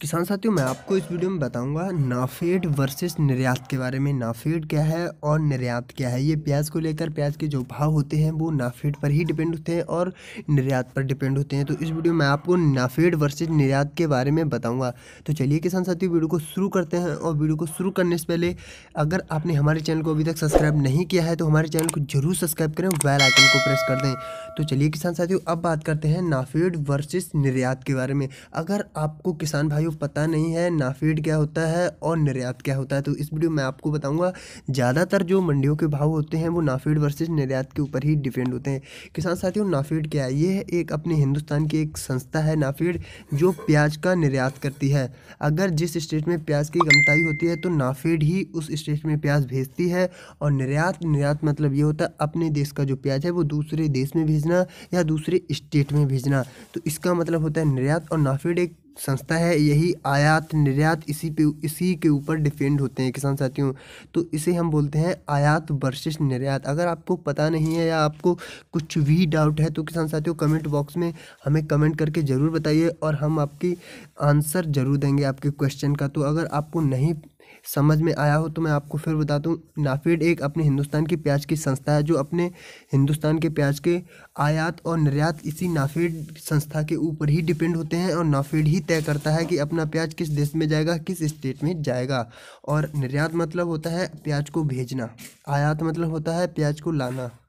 किसान साथियों मैं आपको इस वीडियो में बताऊंगा नाफेड वर्सेस निर्यात के बारे में नाफेड क्या है और निर्यात क्या है ये प्याज को लेकर प्याज के जो भाव होते हैं वो नाफेड पर ही डिपेंड होते हैं और निर्यात पर डिपेंड होते हैं तो इस वीडियो में आपको नाफेड वर्सेस निर्यात के बारे में बताऊँगा तो चलिए किसान साथियों वीडियो को शुरू करते हैं और वीडियो को शुरू करने से पहले अगर आपने हमारे चैनल को अभी तक सब्सक्राइब नहीं किया है तो हमारे चैनल को जरूर सब्सक्राइब करें बैल आइकन को प्रेस कर दें तो चलिए किसान साथियों अब बात करते हैं नाफेड वर्सेज निर्यात के बारे में अगर आपको किसान भाई वायु पता नहीं है नाफीड क्या होता है और निर्यात क्या होता है तो इस वीडियो में आपको बताऊंगा ज़्यादातर जो मंडियों के भाव होते हैं वो नाफीड वर्सेज निर्यात के ऊपर ही डिपेंड होते हैं किसान साथियों नाफीड क्या है ये एक अपने हिंदुस्तान की एक संस्था है नाफीड जो प्याज का निर्यात करती है अगर जिस स्टेट में प्याज की कमताई होती है तो नाफीड ही उस स्टेट में प्याज भेजती है और निर्यात निर्यात मतलब ये होता है अपने देश का जो प्याज है वो दूसरे देश में भेजना या दूसरे स्टेट में भेजना तो इसका मतलब होता है निर्यात और नाफीड एक संस्था है यही आयात निर्यात इसी पे इसी के ऊपर डिपेंड होते हैं किसान साथियों तो इसे हम बोलते हैं आयात वर्सेस निर्यात अगर आपको पता नहीं है या आपको कुछ भी डाउट है तो किसान साथियों कमेंट बॉक्स में हमें कमेंट करके ज़रूर बताइए और हम आपकी आंसर ज़रूर देंगे आपके क्वेश्चन का तो अगर आपको नहीं समझ में आया हो तो मैं आपको फिर बता दूँ नाफेड एक अपने हिंदुस्तान के प्याज की संस्था है जो अपने हिंदुस्तान के प्याज के आयात और निर्यात इसी नाफेड संस्था के ऊपर ही डिपेंड होते हैं और नाफेड ही तय करता है कि अपना प्याज किस देश में जाएगा किस स्टेट में जाएगा और निर्यात मतलब होता है प्याज को भेजना आयात मतलब होता है प्याज को लाना